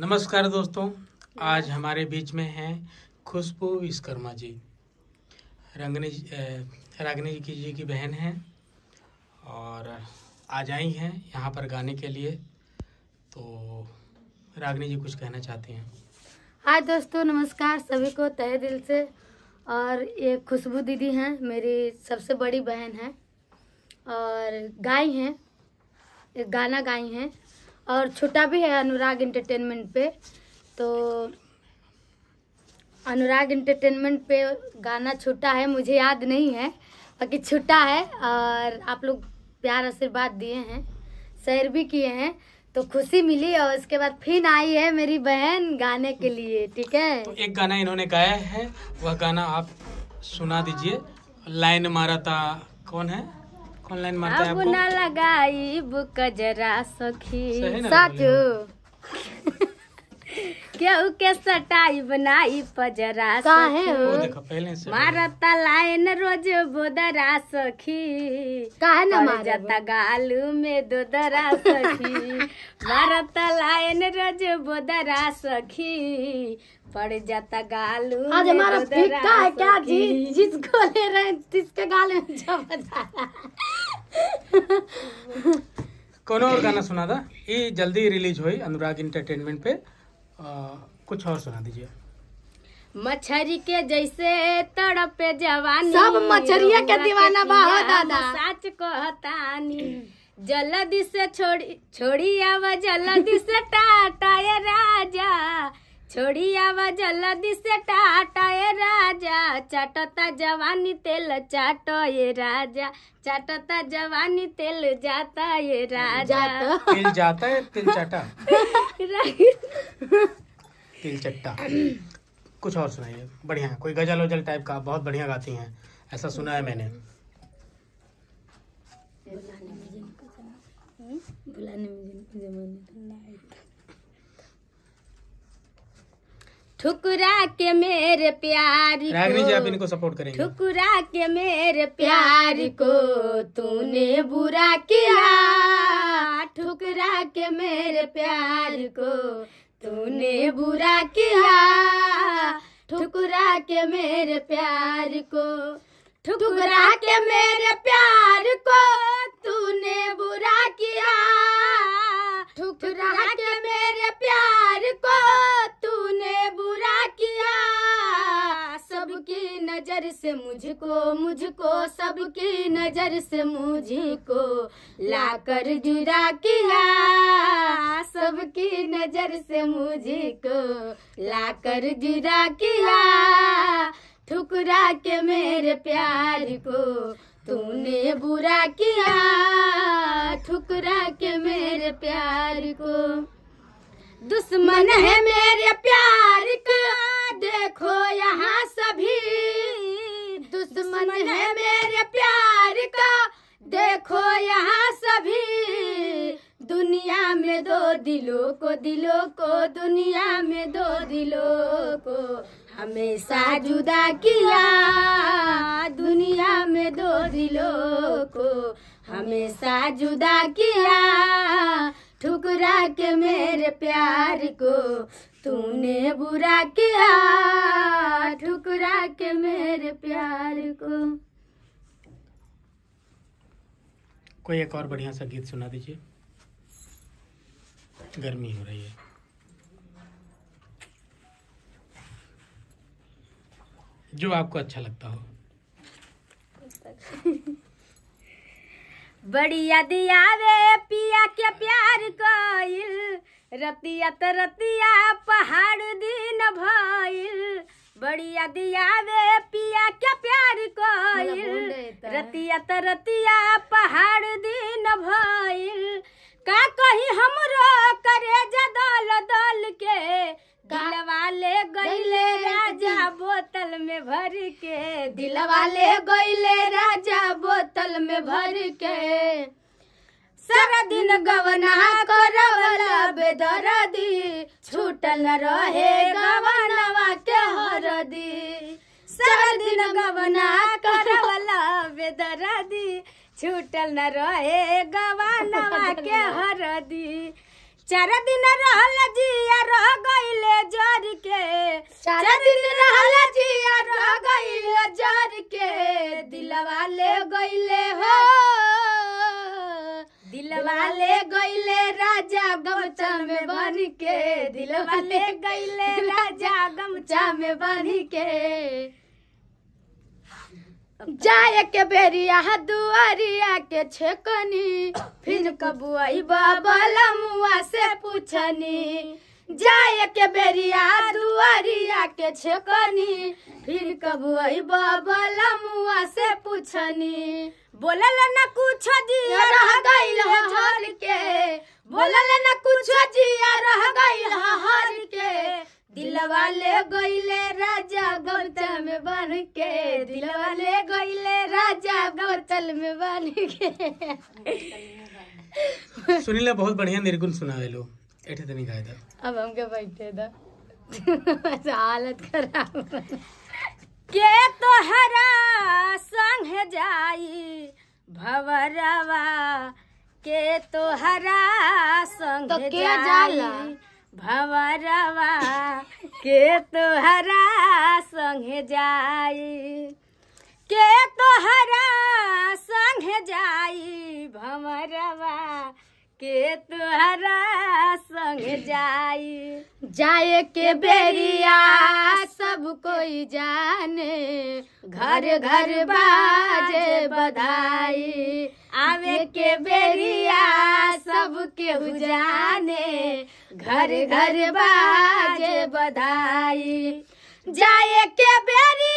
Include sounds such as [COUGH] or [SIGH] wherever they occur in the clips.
नमस्कार दोस्तों आज हमारे बीच में हैं खुशबू विश्वकर्मा जी रंगनी रागनी जी की जी की बहन हैं और आज आई हैं यहाँ पर गाने के लिए तो रागनी जी कुछ कहना चाहती हैं हाय दोस्तों नमस्कार सभी को तहे दिल से और ये खुशबू दीदी हैं मेरी सबसे बड़ी बहन है और गाई हैं गाना गाई हैं और छोटा भी है अनुराग इंटरटेनमेंट पे तो अनुराग इंटरटेनमेंट पे गाना छोटा है मुझे याद नहीं है बाकी छोटा है और आप लोग प्यार आशीर्वाद दिए हैं शेयर भी किए हैं तो खुशी मिली और उसके बाद फिर आई है मेरी बहन गाने के लिए ठीक है तो एक गाना इन्होंने गाया है वह गाना आप सुना दीजिए लाइन मारा था कौन है ऑनलाइन मारता है आपको ना लगाई बुक जरा सखी साचू केहू के सटाई बनाई पजरा सखी वो देखो पहले से मारता लाइन रोज बोदरा सखी काहे न मार जाता गालू में दोदरा सखी मारता लाइन रोज बोदरा सखी पड़ जाता गालू आज हमारा फिक्का है क्या जी जिसको ले रहे हैं जिसके गाल में जब कौन और गाना सुना था ये जल्दी रिलीज हुई अनुराग इंटरटेनमेंट पे आ, कुछ और सुना दीजिए मछरी के जैसे तड़पे जवानी सब मच्छरिया के दीवाना बाहो दादा सच कहतानी जल्दी से छोड़ी छोड़ी आवा जल्दी से टाटा ये राजा छोड़ी आवा जल्दी से टाटा ये राजा चाटता जवानी तेल चाटो ये राजा चाटता जवानी तेल जाता ये राजा तेल जाता है तेल चाटा तेल चट्टा कुछ और सुनाइए बढ़िया कोई गजल वजल टाइप का बहुत बढ़िया गाती हैं ऐसा सुना है मैंने बुलाने में ठुकरा के मेरे प्यार को आप इनको सपोर्ट करेंगे ठुकरा के मेरे प्यार को तूने बुरा किया ठुकरा के मेरे प्यार को तूने बुरा किया ठुकरा के मेरे प्यार को ठुकरा के मेरे प्यार मुझको मुझको सबकी नजर से मुझको लाकर जुरा किया सबकी नजर से मुझको लाकर जुरा किया ठुकरा के मेरे प्यार को तूने बुरा किया ठुकरा के मेरे प्यार को दुश्मन है मेरे प्यार का देखो यहाँ सभी दुश्मन है मेरे प्यार का देखो यहाँ सभी दुनिया में दो दिलों को दिलों को दुनिया में दो दिलों को हमेशा जुदा किया दुनिया में दो दिलों को हमेशा जुदा किया ठुकरा के मेरे प्यार को तूने बुरा किया ठुकरा के मेरे प्यार को कोई एक और बढ़िया सा गीत सुना दीजिए गर्मी हो रही है जो आपको अच्छा लगता हो [LAUGHS] बढ़िया दिया वे पिया के प्यार को रतिया त रतिया पहाड़ दिन भइल दिया दियावे पिया क्या प्यार कोई रतिया त रतिया पहाड़ दिन भइल का कही हमरो करे जदल दल के दिलवाले गईले राजा बोतल में भर के दिलवाले गईले राजा बोतल में भर के सारा दिन गवना करवला बेदरदी छूटल रहे गवनवा के हरदी सारा दिन गवना करवला बेदरदी छूटल न रहे गवनवा के हरदी चार दिन रहल जिया रह गईले जर के चार दिन रहल जिया रह गईले जर के दिलवा ले गईले हो दिलवाले गईले राजा गमचा में बन के दिलवाले गईले राजा गमचा में बन के जाए के बेरिया दुआरिया के छेकनी फिर कबुआई बाबा लमुआ से पूछनी जाए के बेरिया दुआरिया के छेकनी फिर कब आई बबला मुआ से पूछनी बोलल न कुछ दिया रह गइल हर के बोलल न कुछ दिया रह गइल हर के दिलवा ले गइले राजा गौतल में बन के दिलवा ले गइले राजा गौतल में बन के सुनीला बहुत बढ़िया निर्गुण सुनावे लो एठे तनी गाय अब हमके बैठे था [LAUGHS] हालत खराब के तो हरा संग जाई भवरवा के तो हरा संग तो जाई भवरवा के तो हरा संग जाई के तो हरा संग जाई भवरवा के तुहरा संग जाई जाए के बेरिया सब कोई जाने घर घर बाजे बधाई आवे के बेरिया सब के जाने घर घर बाजे बधाई जाए के बेरिया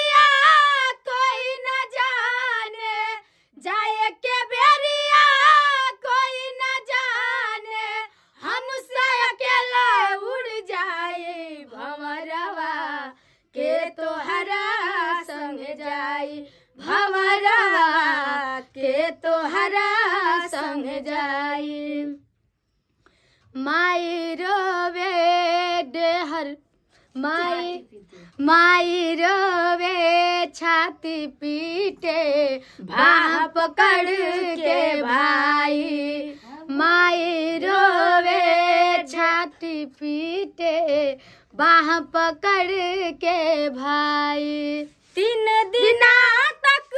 भवरा के तोहरा संग जाई माई रोवे डेहर माई माई रोवे छाती पीटे भाप पकड़ के भाई माई रोवे छाती पीटे बाह पकड़ के भाई तीन दिना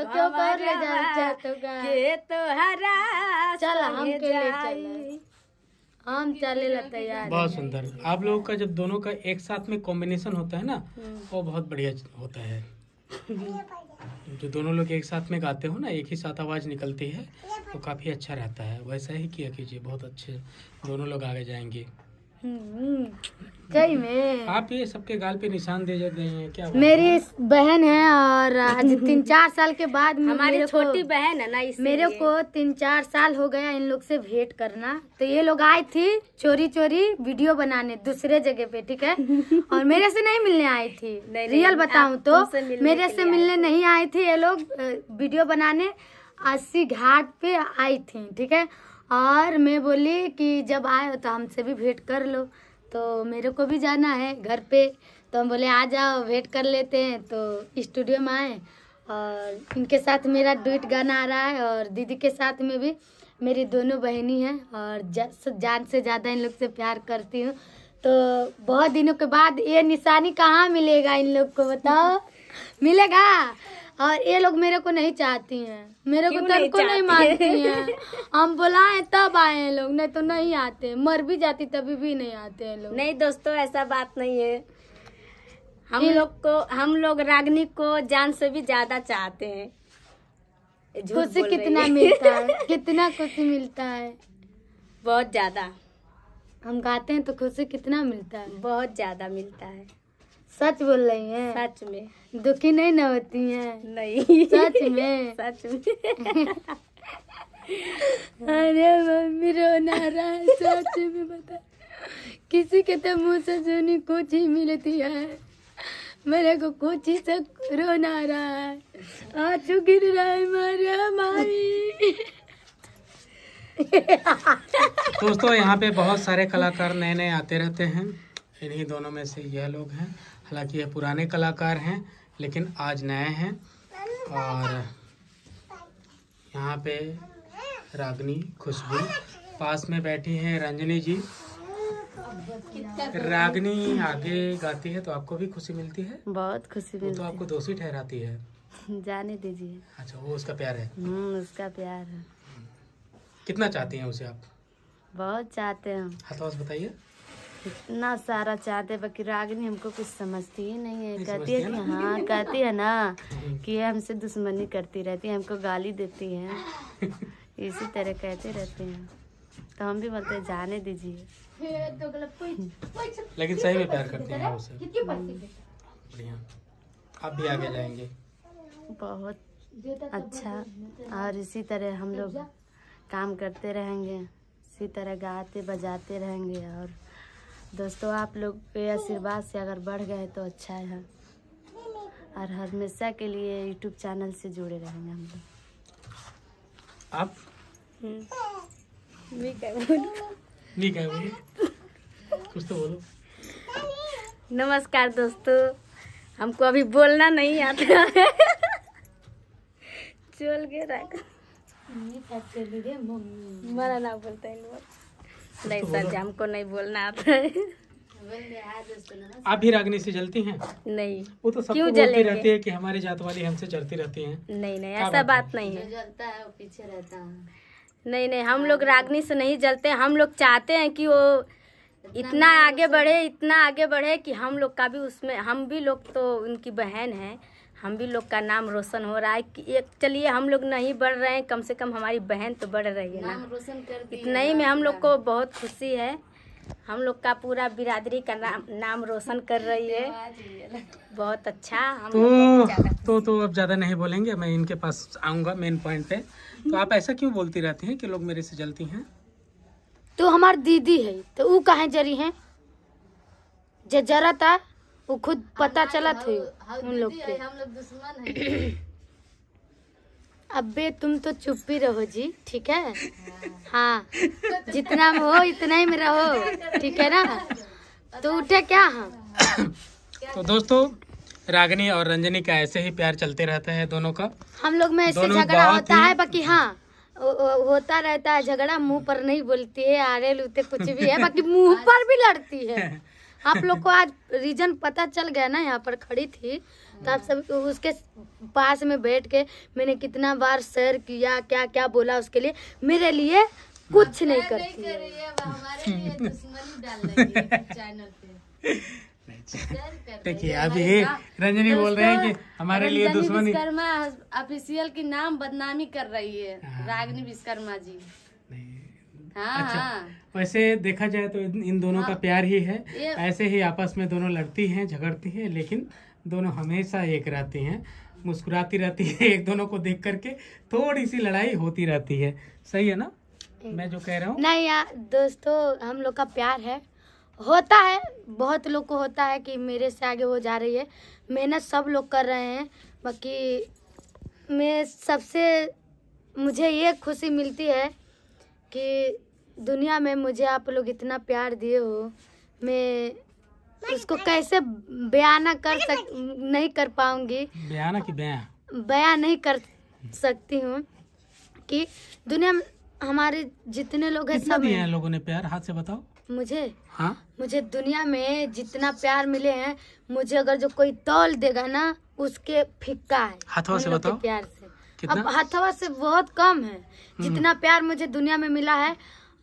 तो क्यों कर ले जाए तो के तो हरा चल हम के ले चल हम चले तैयार बहुत सुंदर आप लोगों का जब दोनों का एक साथ में कॉम्बिनेशन होता है ना हम्म। वो बहुत बढ़िया होता है जो दोनों लोग एक साथ में गाते हो ना एक ही साथ आवाज़ निकलती है तो काफ़ी अच्छा रहता है वैसा ही किया कीजिए बहुत अच्छे दोनों लोग आगे जाएंगे हम्म, सही में आप ये सबके गाल पे निशान दे जाते हैं क्या मेरी बहन है और [LAUGHS] तीन चार साल के बाद हमारी छोटी बहन है ना मेरे को तीन चार साल हो गया इन लोग से भेंट करना तो ये लोग आई थी चोरी चोरी वीडियो बनाने दूसरे जगह पे ठीक है [LAUGHS] और मेरे से नहीं मिलने आई थी नहीं, रियल बताऊं तो मेरे से मिलने नहीं आई थी ये लोग वीडियो बनाने अस्सी घाट पे आई थी ठीक है और मैं बोली कि जब आए हो तो हमसे भी भेंट कर लो तो मेरे को भी जाना है घर पे तो हम बोले आ जाओ भेंट कर लेते हैं तो स्टूडियो में आए और इनके साथ मेरा डुट गाना आ रहा है और दीदी के साथ में भी मेरी दोनों बहनी हैं और जान से ज़्यादा इन लोग से प्यार करती हूँ तो बहुत दिनों के बाद ये निशानी कहाँ मिलेगा इन लोग को बताओ मिलेगा और ये लोग मेरे को नहीं चाहती हैं मेरे को तब को नहीं मानती हैं हम बुलाए तब आए हैं लोग नहीं तो नहीं आते मर भी जाती तभी भी नहीं आते हैं लोग नहीं दोस्तों ऐसा बात नहीं है हम लोग को हम लोग रागनी को जान से भी ज्यादा चाहते हैं खुशी कितना मिलता है [LAUGHS] कितना खुशी मिलता है बहुत ज्यादा हम गाते हैं तो खुशी कितना मिलता है बहुत ज्यादा मिलता है सच बोल रही हैं सच में दुखी नहीं ना होती हैं नहीं सच में [LAUGHS] सच में [LAUGHS] अरे मम्मी रोना रहा है सच में बता किसी के तो मुँह से सुनी कुछ ही मिलती है मेरे को कुछ ही सब रोना रहा है आंसू गिर रहा है मारे हमारी दोस्तों यहाँ पे बहुत सारे कलाकार नए नए आते रहते हैं इन्हीं दोनों में से यह लोग हैं हालांकि ये पुराने कलाकार हैं लेकिन आज नए हैं और यहाँ पे रागनी खुशबू पास में बैठी हैं रंजनी जी रागनी आगे गाती है तो आपको भी खुशी मिलती है बहुत खुशी तो मिलती है तो आपको दोषी ठहराती है [LAUGHS] जाने दीजिए अच्छा वो उसका प्यार है हम्म, उसका प्यार है कितना चाहती हैं उसे आप बहुत चाहते हैं हाँ तो बताइए इतना सारा चाहते बाकी रागनी हमको कुछ समझती ही नहीं है कहती है कि हाँ कहती है ना कि ये हमसे दुश्मनी करती रहती है हमको गाली देती है इसी तरह कहते रहते हैं तो हम भी बोलते हैं जाने दीजिए तो लेकिन सही में प्यार करते हैं उसे आप भी आगे जाएंगे बहुत अच्छा और इसी तरह हम लोग काम करते रहेंगे इसी तरह गाते बजाते रहेंगे और दोस्तों आप लोग के आशीर्वाद से अगर बढ़ गए तो अच्छा है और हमेशा के लिए यूट्यूब चैनल से जुड़े रहेंगे हम लोग आप हम्म। कुछ तो बोलो नमस्कार दोस्तों हमको अभी बोलना नहीं आता है चल के रख मम्मी मम्मी ना बोलते नहीं तो सर जी हमको नहीं बोलना आता है आप भी रागनी से जलती हैं नहीं वो तो सबको बोलती रहती है कि हमारी जात वाली हमसे जलती रहती हैं नहीं नहीं ऐसा बात नहीं है जलता है वो पीछे रहता है नहीं नहीं हम लोग रागनी से नहीं जलते हम लोग चाहते हैं कि वो इतना आगे बढ़े इतना आगे बढ़े कि हम लोग का भी उसमें हम भी लोग तो उनकी बहन हैं हम भी लोग का नाम रोशन हो रहा है कि एक चलिए हम लोग नहीं बढ़ रहे हैं कम से कम हमारी बहन तो बढ़ रही है ना रोशन कर इतना ही में हम लोग को बहुत खुशी है हम लोग का पूरा बिरादरी का नाम नाम रोशन कर रही है बहुत अच्छा हम तो तो, तो तो अब ज़्यादा नहीं बोलेंगे मैं इनके पास आऊँगा मेन पॉइंट पे तो आप ऐसा क्यों बोलती रहती हैं कि लोग मेरे से जलती हैं तो हमारी दीदी है तो वो कहा जरी है जरा था वो खुद पता चला थे उन लोग के [CLEARS THROAT] अबे तुम तो चुप ही रहो जी ठीक है हाँ, हाँ जितना में हो इतना ही में रहो ठीक है ना तो उठे क्या हम तो दोस्तों रागनी और रंजनी का ऐसे ही प्यार चलते रहते हैं दोनों का हम लोग में ऐसे झगड़ा होता है बाकी हाँ होता रहता है झगड़ा मुंह पर नहीं बोलती है आरे लूते कुछ भी है बाकी मुंह पर भी लड़ती है [LAUGHS] आप लोग को आज रीजन पता चल गया ना यहाँ पर खड़ी थी तो आप सब उसके पास में बैठ के मैंने कितना बार शेयर किया क्या क्या बोला उसके लिए मेरे लिए कुछ हाँ। नहीं नहीं करती नहीं कर देखिए अभी रंजनी बोल रहे हैं कि हमारे लिए दुश्मनी तो विश्वकर्मा ऑफिशियल की नाम बदनामी कर रही है हाँ। रागनी विश्वकर्मा जी हाँ, अच्छा हाँ। वैसे हाँ। तो देखा जाए तो इन दोनों हाँ, का प्यार ही है ऐसे ही आपस में दोनों लड़ती हैं झगड़ती हैं लेकिन दोनों हमेशा एक रहती हैं मुस्कुराती रहती है एक दोनों को देख करके थोड़ी सी लड़ाई होती रहती है सही है ना मैं जो कह रहा हूँ नहीं यार दोस्तों हम लोग का प्यार है होता है बहुत लोग को होता है कि मेरे से आगे वो जा रही है मेहनत सब लोग कर रहे हैं बाकी मैं सबसे मुझे ये खुशी मिलती है कि दुनिया में मुझे आप लोग इतना प्यार दिए हो मैं उसको कैसे बयाना कर सक नहीं कर पाऊंगी बयाना की बयान बयान नहीं कर सकती हूँ कि दुनिया में हमारे जितने लोग हैं सब है लोगों ने प्यार हाथ से बताओ मुझे हा? मुझे दुनिया में जितना प्यार मिले हैं मुझे अगर जो कोई तौल देगा ना उसके फिक्का है हाथों से बताओ प्यार से अब हथवा से बहुत कम है हम्म। जितना प्यार मुझे दुनिया में मिला है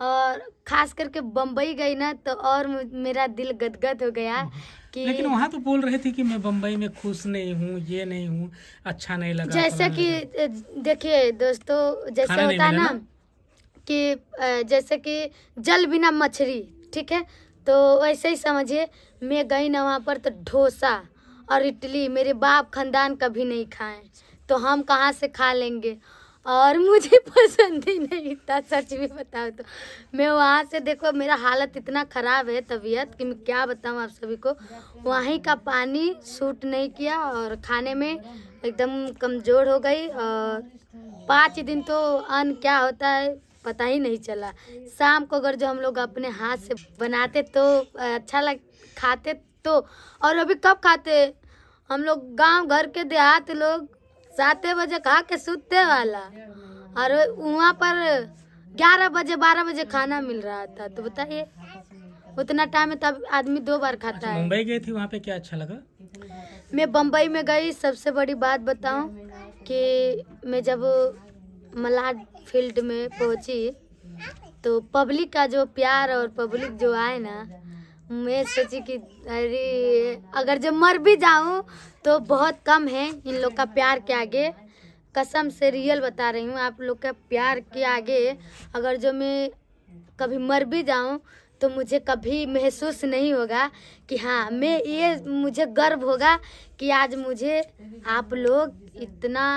और खास करके बम्बई गई ना तो और मेरा दिल गदगद हो गया हम्म। कि लेकिन वहाँ तो बोल रहे थे कि मैं बम्बई में खुश नहीं हूँ ये नहीं हूँ अच्छा नहीं लगा जैसे कि देखिए दोस्तों जैसे होता है ना कि जैसे कि जल बिना मछली ठीक है तो वैसे ही समझिए मैं गई ना वहाँ पर तो डोसा और इडली मेरे बाप खानदान कभी नहीं खाए तो हम कहाँ से खा लेंगे और मुझे [LAUGHS] पसंद ही नहीं था सच में बताओ तो मैं वहाँ से देखो मेरा हालत इतना ख़राब है तबीयत कि मैं क्या बताऊँ आप सभी को वहीं का पानी सूट नहीं किया और खाने में एकदम कमज़ोर हो गई और पाँच दिन तो अन्न क्या होता है पता ही नहीं चला शाम को अगर जो हम लोग अपने हाथ से बनाते तो अच्छा लग खाते तो और अभी कब खाते हम लोग गांव घर के देहात लोग सात बजे खा के सुते वाला और वहाँ पर ग्यारह बजे बारह बजे खाना मिल रहा था तो बताइए उतना टाइम है तब आदमी दो बार खाता अच्छा, है मुंबई गई थी वहाँ पे क्या अच्छा लगा मैं बम्बई में गई सबसे बड़ी बात बताऊँ कि मैं जब मलाड फील्ड में पहुंची तो पब्लिक का जो प्यार और पब्लिक जो आए ना मैं सोची कि अरे अगर जब मर भी जाऊं तो बहुत कम है इन लोग का प्यार के आगे कसम से रियल बता रही हूँ आप लोग का प्यार के आगे अगर जो मैं कभी मर भी जाऊं तो मुझे कभी महसूस नहीं होगा कि हाँ मैं ये मुझे गर्व होगा कि आज मुझे आप लोग इतना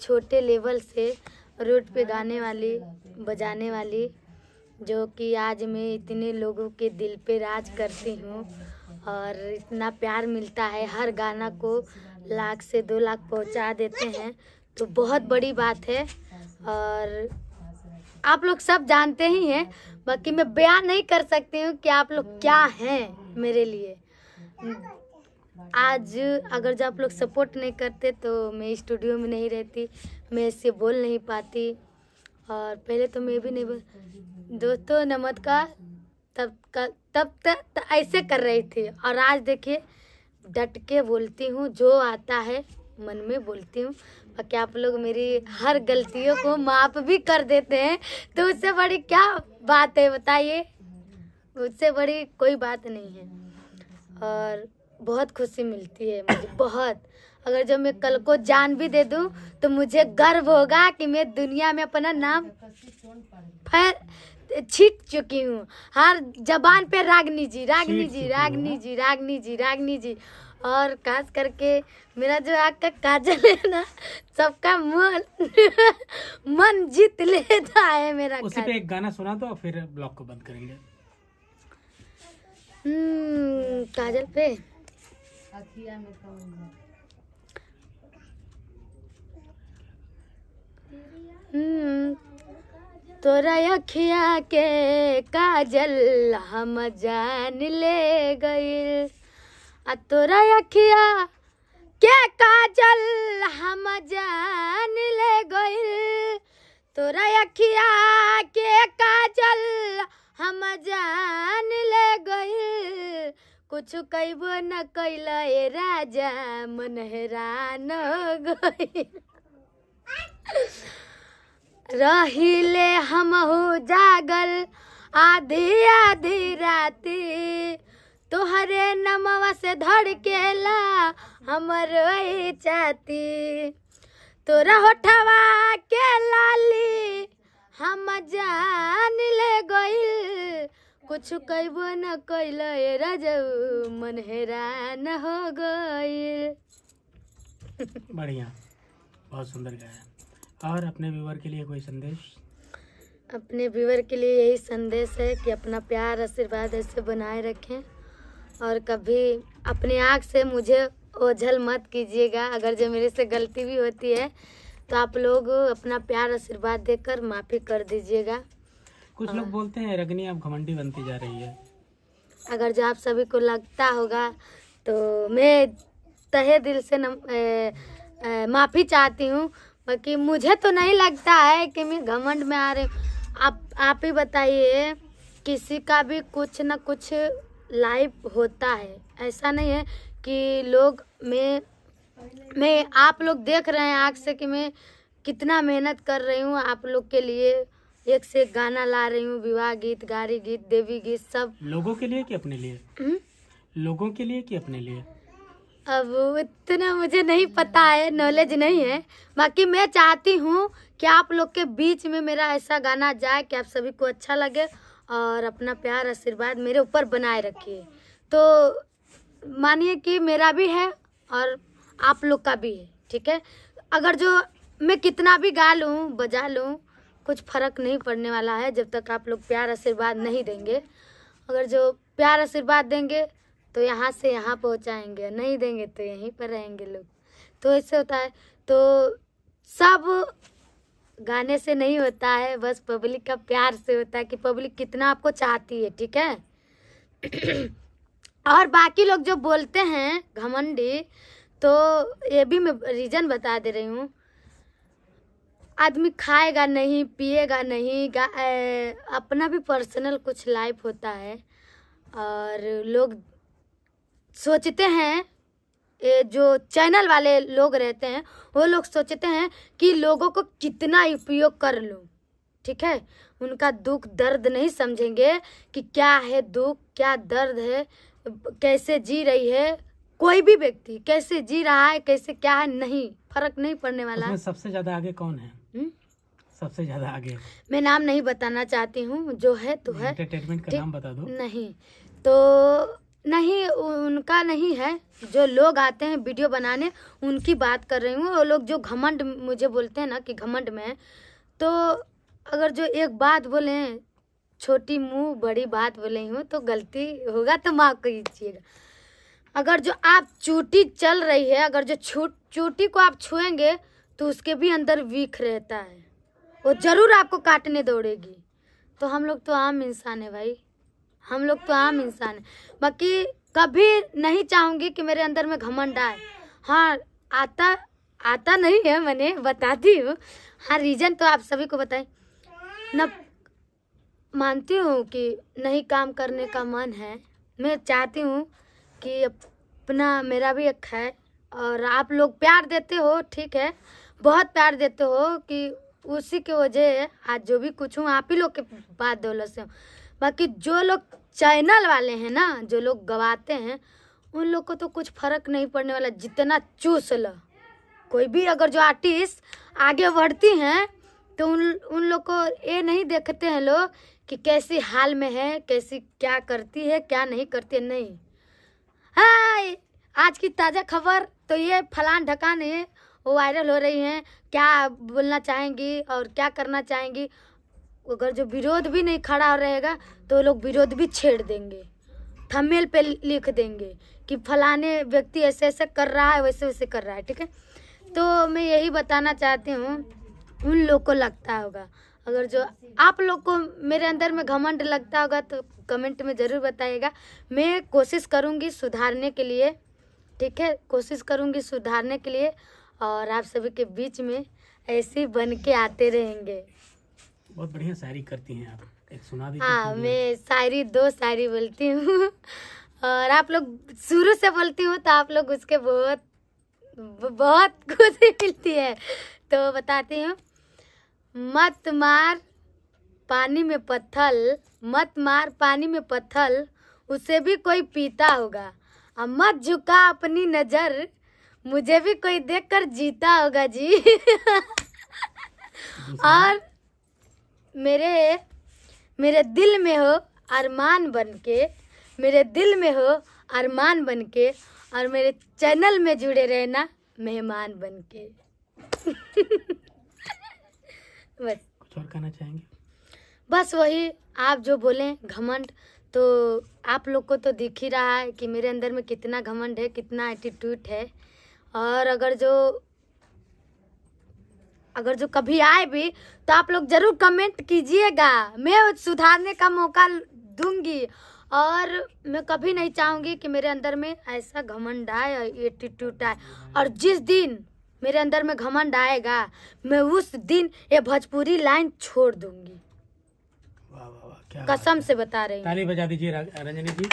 छोटे लेवल से रोड पे गाने वाली बजाने वाली जो कि आज मैं इतने लोगों के दिल पे राज करती हूँ और इतना प्यार मिलता है हर गाना को लाख से दो लाख पहुँचा देते हैं तो बहुत बड़ी बात है और आप लोग सब जानते ही हैं बाकी मैं बयान नहीं कर सकती हूँ कि आप लोग क्या हैं मेरे लिए आज अगर जो आप लोग सपोर्ट नहीं करते तो मैं स्टूडियो में नहीं रहती मैं इससे बोल नहीं पाती और पहले तो मैं भी नहीं बोल दोस्तों नमस्कार तब का तब तक तो ऐसे कर रही थी और आज देखिए डट के बोलती हूँ जो आता है मन में बोलती हूँ बाकी आप लोग मेरी हर गलतियों को माफ भी कर देते हैं तो उससे बड़ी क्या बात है बताइए उससे बड़ी कोई बात नहीं है और बहुत खुशी मिलती है मुझे बहुत अगर जब मैं कल को जान भी दे दूं तो मुझे गर्व होगा कि मैं दुनिया में अपना नाम फैल छीट चुकी हूँ हर जबान पे रागनी जी रागनी जी रागनी जी रागनी जी रागनी जी और खास करके मेरा जो आग का काजल है ना सबका मन [LAUGHS] मन जीत लेता है मेरा उसी पे एक गाना सुना दो फिर ब्लॉग को बंद करेंगे हम्म, काजल पे हम्म तोरा अखिया के काजल हम जान ले गइल आ तोरा अखिया के काजल हम जान ले गइल तोरा अखिया के काजल हम जान ले गइल कुछ कैबो न कैल राजा मन हैरान गइल रहिले हम हो जागल आधी आधी राती तुहरे तो नमवा से धड़ के ला हमर चाती तोरा होठवा के लाली हम जान ले गई कुछ कैबो न कैल रजऊ मन हैरान हो गई बढ़िया बहुत सुंदर गाया और अपने व्यूवर के लिए कोई संदेश अपने व्यूवर के लिए यही संदेश है कि अपना प्यार आशीर्वाद ऐसे बनाए रखें और कभी अपने आँख से मुझे ओझल मत कीजिएगा अगर जो मेरे से गलती भी होती है तो आप लोग अपना प्यार आशीर्वाद देकर माफ़ी कर दीजिएगा कुछ लोग हाँ। बोलते हैं रगनी आप घमंडी बनती जा रही है अगर जो आप सभी को लगता होगा तो मैं तहे दिल से माफ़ी चाहती हूँ बाकी मुझे तो नहीं लगता है कि मैं घमंड में आ रही हूँ आप आप ही बताइए किसी का भी कुछ ना कुछ लाइफ होता है ऐसा नहीं है कि लोग मैं मैं आप लोग देख रहे हैं आग से कि मैं कितना मेहनत कर रही हूँ आप लोग के लिए एक से एक गाना ला रही हूँ विवाह गीत गारी गीत देवी गीत सब लोगों के लिए कि अपने लिए हुँ? हम्म? लोगों के लिए कि अपने लिए अब इतना मुझे नहीं पता है नॉलेज नहीं है बाकी मैं चाहती हूँ कि आप लोग के बीच में मेरा ऐसा गाना जाए कि आप सभी को अच्छा लगे और अपना प्यार आशीर्वाद मेरे ऊपर बनाए रखिए तो मानिए कि मेरा भी है और आप लोग का भी है ठीक है अगर जो मैं कितना भी गा लूँ बजा लूँ कुछ फर्क नहीं पड़ने वाला है जब तक आप लोग प्यार आशीर्वाद नहीं देंगे अगर जो प्यार आशीर्वाद देंगे तो यहाँ से यहाँ पहुँचाएंगे नहीं देंगे तो यहीं पर रहेंगे लोग तो ऐसे होता है तो सब गाने से नहीं होता है बस पब्लिक का प्यार से होता है कि पब्लिक कितना आपको चाहती है ठीक है [CLEARS THROAT] और बाकी लोग जो बोलते हैं घमंडी तो ये भी मैं रीज़न बता दे रही हूँ आदमी खाएगा नहीं पिएगा नहीं गा, ए, अपना भी पर्सनल कुछ लाइफ होता है और लोग सोचते हैं जो चैनल वाले लोग रहते हैं वो लोग सोचते हैं कि लोगों को कितना उपयोग कर लूँ ठीक है उनका दुख दर्द नहीं समझेंगे कि क्या है दुख क्या दर्द है कैसे जी रही है कोई भी व्यक्ति कैसे जी रहा है कैसे क्या है नहीं फर्क नहीं पड़ने वाला सबसे ज्यादा आगे कौन है हुँ? हम्म? सबसे ज्यादा आगे मैं नाम नहीं बताना चाहती हूँ जो है तो है का नाम बता दो नहीं तो नहीं उनका नहीं है जो लोग आते हैं वीडियो बनाने उनकी बात कर रही हूँ वो लोग जो घमंड मुझे बोलते हैं ना कि घमंड में तो अगर जो एक बात बोले छोटी मुंह बड़ी बात बोले हूँ तो गलती होगा तो माफ़ कीजिएगा अगर जो आप चूटी चल रही है अगर जो छूट चूटी को आप छुएंगे तो उसके भी अंदर वीख रहता है वो ज़रूर आपको काटने दौड़ेगी तो हम लोग तो आम इंसान है भाई हम लोग तो आम इंसान हैं बाकी कभी नहीं चाहूँगी कि मेरे अंदर में घमंड आए हाँ आता आता नहीं है मैंने बताती हूँ हाँ रीज़न तो आप सभी को बताए न मानती हूँ कि नहीं काम करने का मन है मैं चाहती हूँ कि अपना मेरा भी एक है और आप लोग प्यार देते हो ठीक है बहुत प्यार देते हो कि उसी के वजह आज जो भी कुछ हूँ आप ही लोग के बात दौलत से हूँ बाकी जो लोग चैनल वाले हैं ना जो लोग गवाते हैं उन लोग को तो कुछ फर्क नहीं पड़ने वाला जितना चूस लो कोई भी अगर जो आर्टिस्ट आगे बढ़ती हैं तो उन उन लोग को ये नहीं देखते हैं लोग कि कैसी हाल में है कैसी क्या करती है क्या नहीं करती है नहीं हाय आज की ताज़ा खबर तो ये फलान ढकान है वो वायरल हो रही हैं क्या बोलना चाहेंगी और क्या करना चाहेंगी अगर जो विरोध भी नहीं खड़ा रहेगा तो लोग विरोध भी छेड़ देंगे थमेल पे लिख देंगे कि फलाने व्यक्ति ऐसे ऐसे कर रहा है वैसे वैसे कर रहा है ठीक है तो मैं यही बताना चाहती हूँ उन लोग को लगता होगा अगर जो आप लोग को मेरे अंदर में घमंड लगता होगा तो कमेंट में ज़रूर बताइएगा मैं कोशिश करूँगी सुधारने के लिए ठीक है कोशिश करूँगी सुधारने के लिए और आप सभी के बीच में ऐसे बन के आते रहेंगे बहुत बढ़िया शायरी करती हैं आप एक सुना दीजिए हाँ मैं शायरी दो शायरी बोलती हूँ [LAUGHS] और आप लोग शुरू से बोलती हूँ तो आप लोग उसके बहुत बहुत खुशी मिलती है तो बताती हूँ मत मार पानी में पत्थल मत मार पानी में पत्थल उसे भी कोई पीता होगा और मत झुका अपनी नज़र मुझे भी कोई देखकर जीता होगा जी [LAUGHS] और मेरे मेरे दिल में हो अरमान बन के मेरे दिल में हो अरमान बन के और मेरे चैनल में जुड़े रहना मेहमान बन के [LAUGHS] बस कुछ और कहना चाहेंगे बस वही आप जो बोलें घमंड तो आप लोग को तो दिख ही रहा है कि मेरे अंदर में कितना घमंड है कितना एटीट्यूड है और अगर जो अगर जो कभी आए भी तो आप लोग ज़रूर कमेंट कीजिएगा मैं सुधारने का मौका दूंगी और मैं कभी नहीं चाहूंगी कि मेरे अंदर में ऐसा घमंड आए और एटीट्यूड आए और जिस दिन मेरे अंदर में घमंड आएगा मैं उस दिन ये भोजपुरी लाइन छोड़ दूंगी कसम से बता रही ताली बजा दीजिए रंजनी जी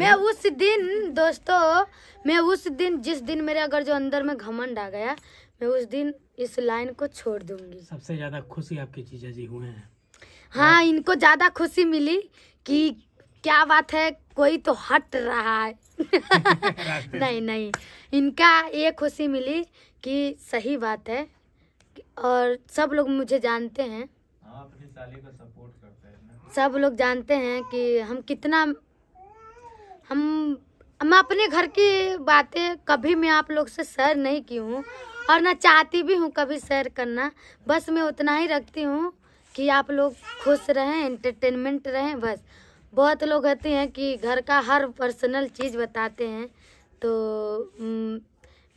मैं उस दिन दोस्तों मैं उस दिन जिस दिन मेरे अगर जो अंदर में घमंड आ गया मैं उस दिन इस लाइन को छोड़ दूंगी सबसे ज्यादा खुशी आपके चीजा जी हुए हैं हाँ इनको ज्यादा खुशी मिली कि क्या बात है कोई तो हट रहा है नहीं नहीं इनका ये खुशी मिली कि सही बात है और सब लोग मुझे जानते हैं सपोर्ट करते हैं सब लोग जानते हैं कि हम कितना हम मैं अपने घर की बातें कभी मैं आप लोग से शेयर नहीं की हूँ और ना चाहती भी हूँ कभी शेयर करना बस मैं उतना ही रखती हूँ कि आप लोग खुश रहें एंटरटेनमेंट रहें बस बहुत लोग कहते हैं कि घर का हर पर्सनल चीज़ बताते हैं तो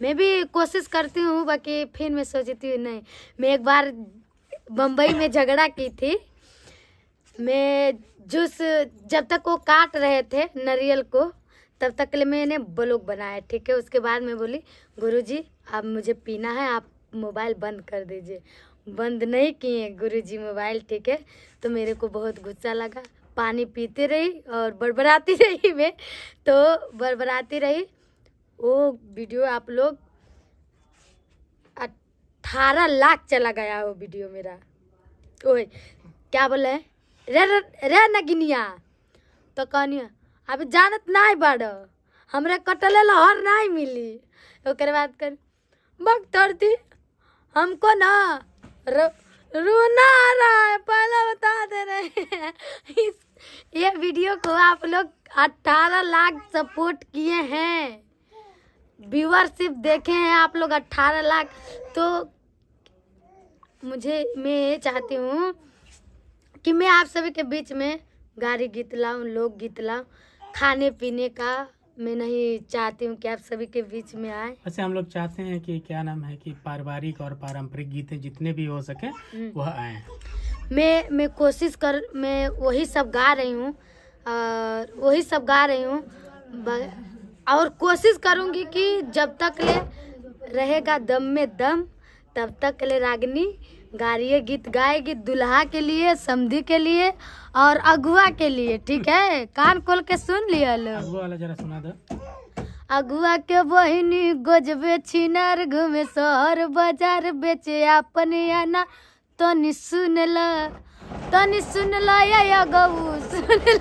मैं भी कोशिश करती हूँ बाकी फिर मैं सोचती हूँ नहीं मैं एक बार बम्बई में झगड़ा की थी मैं जूस जब तक वो काट रहे थे नरियल को तब तक के लिए मैंने ब्लॉग बनाया ठीक है उसके बाद मैं बोली गुरुजी अब मुझे पीना है आप मोबाइल बंद कर दीजिए बंद नहीं किए गुरुजी मोबाइल ठीक है तो मेरे को बहुत गुस्सा लगा पानी पीते रही और बड़बड़ाती [LAUGHS] रही मैं तो बड़बड़ाती रही वो वीडियो आप लोग अट्ठारह लाख चला गया वो वीडियो मेरा ओए क्या बोले रे रे नगिनिया तो कहानिया अब जानत नहीं बड़ हमरे कटल लहर नहीं मिली ओकर बात कर बक हमको ना रो, रोना आ रहा है पहला बता दे रहे हैं इस ये वीडियो को आप लोग अट्ठारह लाख सपोर्ट किए हैं व्यूअरशिप देखे हैं आप लोग अट्ठारह लाख तो मुझे मैं ये चाहती हूँ कि मैं आप सभी के बीच में गाड़ी गीत लाऊँ लोक गीत लाऊँ खाने पीने का मैं नहीं चाहती हूँ कि आप सभी के बीच में आए वैसे अच्छा, हम लोग चाहते हैं कि क्या नाम है कि पारिवारिक और पारंपरिक गीतें जितने भी हो सके हम्म। वह आए मैं मैं कोशिश कर मैं वही सब गा रही हूँ और वही सब गा रही हूँ और कोशिश करूँगी कि जब तक ले रहेगा दम में दम तब तक ले रागनी गारिये गीत गाएगी दुल्हा के लिए समधी के लिए और अगुआ के लिए ठीक है कान खोल के सुन लिया अगुआ के बहिनी गोजबे छिनार घूमे शहर बाजार बेचे अपन आना तनि तो सुन ल तनि तो सुन ल गऊ सुन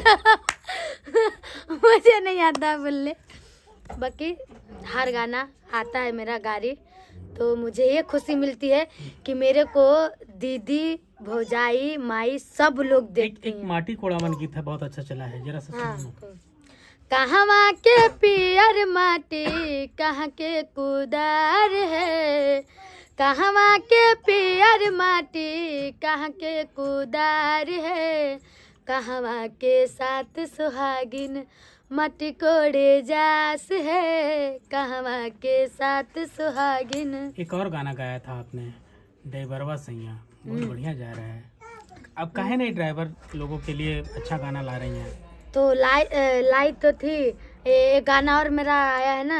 मुझे नहीं आता बोलने बाकी हर गाना आता है मेरा गाड़ी तो मुझे ये खुशी मिलती है कि मेरे को दीदी भौजाई माई सब लोग देख एक, एक माटी कोड़ा मन गीत है बहुत अच्छा चला है जरा सा हाँ, कहाँ के पियर माटी कहाँ के कुदार है कहाँ के पियर माटी कहाँ के कुदार है कहवा के साथ सुहागिन मट कोड़े जास है कहवा के साथ सुहागिन एक और गाना गाया था आपने देवरवा सैया बहुत हम्म। बढ़िया जा रहा है अब कहे नहीं ड्राइवर लोगों के लिए अच्छा गाना ला रही हैं तो लाई लाई तो थी एक गाना और मेरा आया है ना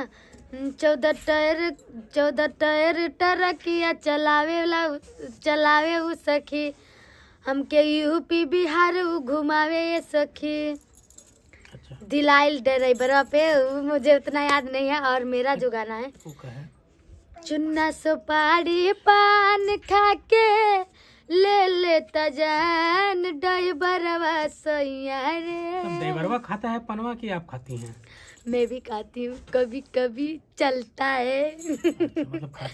हम्म, चौदह टायर चौदह टायर टरकिया चलावे ला चलावे वो सखी हमके यूपी बिहार घुमावे ये सखी दिलाइल बरवा पे मुझे उतना याद नहीं है और मेरा जो गाना है, चुन्ना सुपारी पान खाके ले लेता जान डबरवा सैया रे बरवा खाता है पनवा की आप खाती हैं मैं भी खाती हूँ कभी कभी चलता है अच्छा, मतलब